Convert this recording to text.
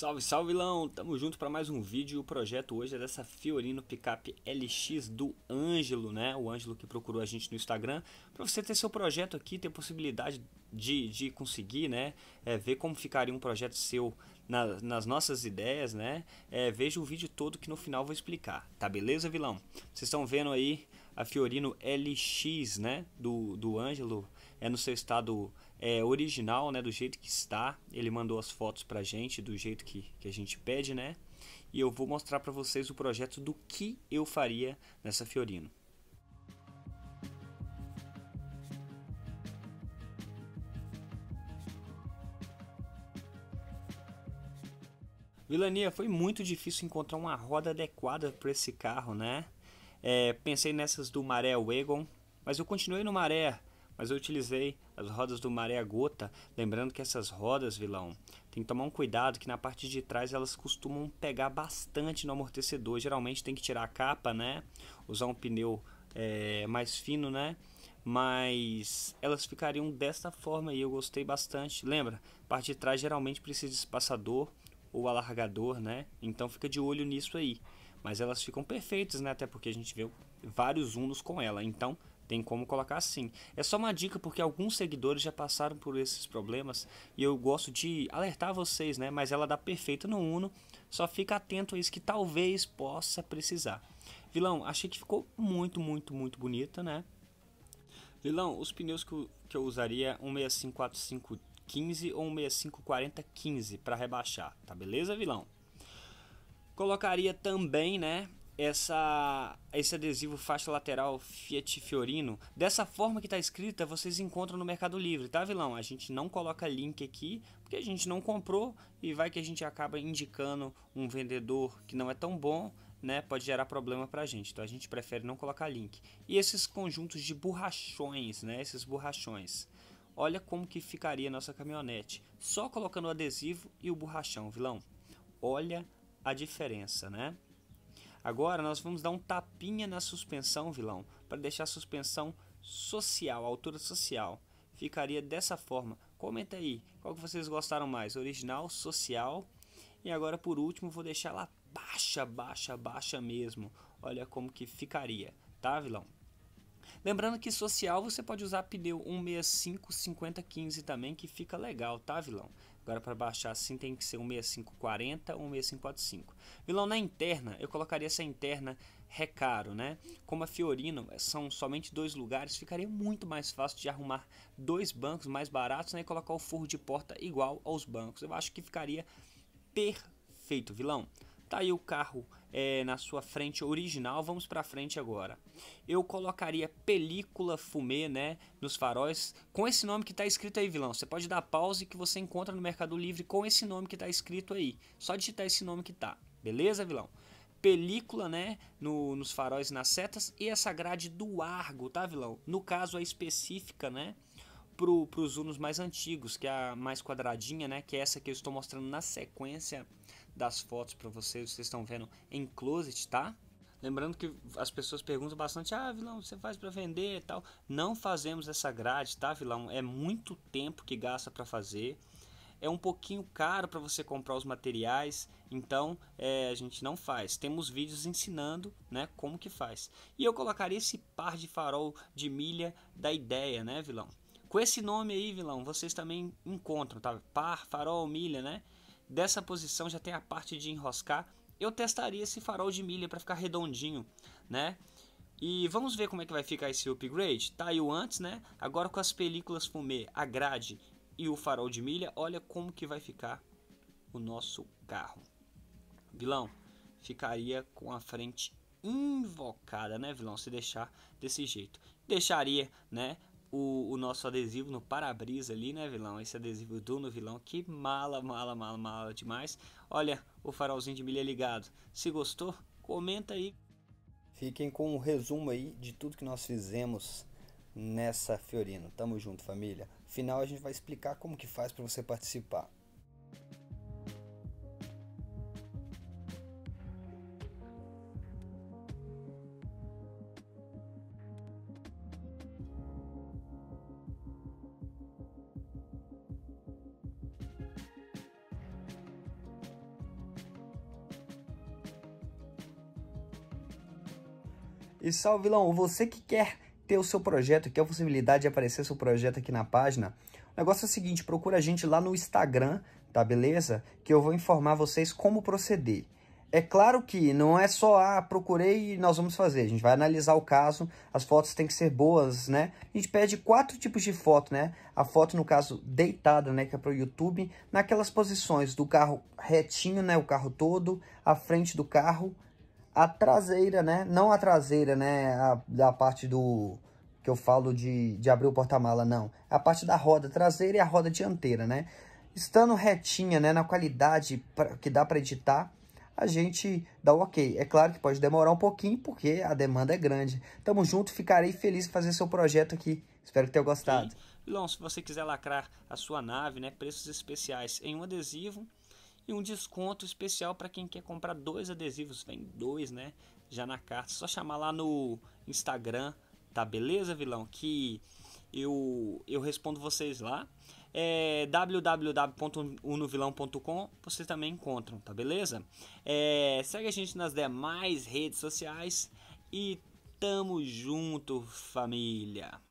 Salve, salve, Lão! Tamo junto para mais um vídeo. O projeto hoje é dessa Fiorino Pickup LX do Ângelo, né? O Ângelo que procurou a gente no Instagram. Para você ter seu projeto aqui, ter possibilidade de, de conseguir, né? É, ver como ficaria um projeto seu na, nas nossas ideias, né? É, veja o vídeo todo que no final vou explicar, tá beleza, vilão? Vocês estão vendo aí a Fiorino LX, né? Do, do Ângelo. É no seu estado é, original, né, do jeito que está. Ele mandou as fotos pra gente do jeito que, que a gente pede, né? E eu vou mostrar para vocês o projeto do que eu faria nessa Fiorino. Vilania, foi muito difícil encontrar uma roda adequada para esse carro, né? É, pensei nessas do Maré Wagon, mas eu continuei no Maré mas eu utilizei as rodas do Maré Gota, lembrando que essas rodas, vilão, tem que tomar um cuidado que na parte de trás elas costumam pegar bastante no amortecedor. Geralmente tem que tirar a capa, né? Usar um pneu é, mais fino, né? Mas elas ficariam desta forma e eu gostei bastante. Lembra, parte de trás geralmente precisa de espaçador ou alargador, né? Então fica de olho nisso aí. Mas elas ficam perfeitas, né? Até porque a gente vê vários unos com ela. Então tem como colocar assim. É só uma dica porque alguns seguidores já passaram por esses problemas e eu gosto de alertar vocês, né? Mas ela dá perfeita no Uno, só fica atento a isso que talvez possa precisar. Vilão, achei que ficou muito, muito, muito bonita, né? Vilão, os pneus que eu, que eu usaria é um 654515 ou um 654015 para rebaixar, tá beleza, vilão? Colocaria também, né, essa, esse adesivo faixa lateral Fiat Fiorino dessa forma que está escrita vocês encontram no Mercado Livre, tá vilão? A gente não coloca link aqui porque a gente não comprou e vai que a gente acaba indicando um vendedor que não é tão bom, né? Pode gerar problema para a gente, então a gente prefere não colocar link. E esses conjuntos de borrachões, né? Esses borrachões. Olha como que ficaria a nossa caminhonete, só colocando o adesivo e o borrachão, vilão. Olha a diferença, né? Agora nós vamos dar um tapinha na suspensão, vilão, para deixar a suspensão social, a altura social. Ficaria dessa forma. Comenta aí, qual que vocês gostaram mais? Original, social? E agora por último vou deixar ela baixa, baixa, baixa mesmo. Olha como que ficaria, tá vilão? Lembrando que social você pode usar pneu 165 50 15 também, que fica legal, tá vilão? Agora para baixar assim tem que ser um 6540 ou um 6545. Vilão na interna, eu colocaria essa interna Recaro, né? Como a Fiorino eh, são somente dois lugares, ficaria muito mais fácil de arrumar dois bancos mais baratos né, e colocar o forro de porta igual aos bancos. Eu acho que ficaria perfeito, vilão. Tá aí o carro é, na sua frente original, vamos para frente agora. Eu colocaria película fumê, né, nos faróis, com esse nome que tá escrito aí, vilão. Você pode dar pause que você encontra no Mercado Livre com esse nome que tá escrito aí. Só digitar esse nome que tá. Beleza, vilão? película, né, no, nos faróis nas setas e essa grade do argo, tá, vilão? No caso a específica, né, para pros unos mais antigos, que é a mais quadradinha, né, que é essa que eu estou mostrando na sequência das fotos para vocês, vocês estão vendo em closet, tá? Lembrando que as pessoas perguntam bastante: "Ah, vilão, você faz para vender e tal?". Não fazemos essa grade, tá, vilão? É muito tempo que gasta para fazer. É um pouquinho caro para você comprar os materiais, então é, a gente não faz. Temos vídeos ensinando, né, como que faz. E eu colocaria esse par de farol de milha da ideia, né, vilão? Com esse nome aí, vilão, vocês também encontram, tá? Par, farol, milha, né? Dessa posição já tem a parte de enroscar. Eu testaria esse farol de milha para ficar redondinho, né? E vamos ver como é que vai ficar esse upgrade. Tá aí o antes, né? Agora com as películas fumê, a grade e o farol de milha, olha como que vai ficar o nosso carro. Vilão, ficaria com a frente invocada, né, vilão? Se deixar desse jeito, deixaria, né, o, o nosso adesivo no para-brisa ali, né, vilão? Esse adesivo do no vilão, que mala, mala, mala, mala demais. Olha, o farolzinho de milha ligado. Se gostou, comenta aí. Fiquem com um resumo aí de tudo que nós fizemos nessa Fiorino. Tamo junto, família. Final a gente vai explicar como que faz para você participar. E salve, vilão! Você que quer ter o seu projeto, quer a possibilidade de aparecer seu projeto aqui na página, o negócio é o seguinte, procura a gente lá no Instagram, tá beleza? Que eu vou informar vocês como proceder. É claro que não é só, ah, procurei e nós vamos fazer. A gente vai analisar o caso, as fotos têm que ser boas, né? A gente pede quatro tipos de foto, né? A foto, no caso, deitada, né, que é para o YouTube, naquelas posições do carro retinho, né, o carro todo, a frente do carro, a traseira, né? Não a traseira, né? A, da parte do... Que eu falo de, de abrir o porta-mala, não. É a parte da roda traseira e a roda dianteira, né? Estando retinha, né? Na qualidade pra, que dá para editar, a gente dá o ok. É claro que pode demorar um pouquinho, porque a demanda é grande. Tamo junto, ficarei feliz de fazer seu projeto aqui. Espero que tenha gostado. E, se você quiser lacrar a sua nave, né? Preços especiais em um adesivo e um desconto especial para quem quer comprar dois adesivos. Vem dois, né? Já na carta. Só chamar lá no Instagram, tá beleza, vilão? Que eu, eu respondo vocês lá. É, www.unovilão.com vocês também encontram, tá beleza? É, segue a gente nas demais redes sociais e tamo junto, família!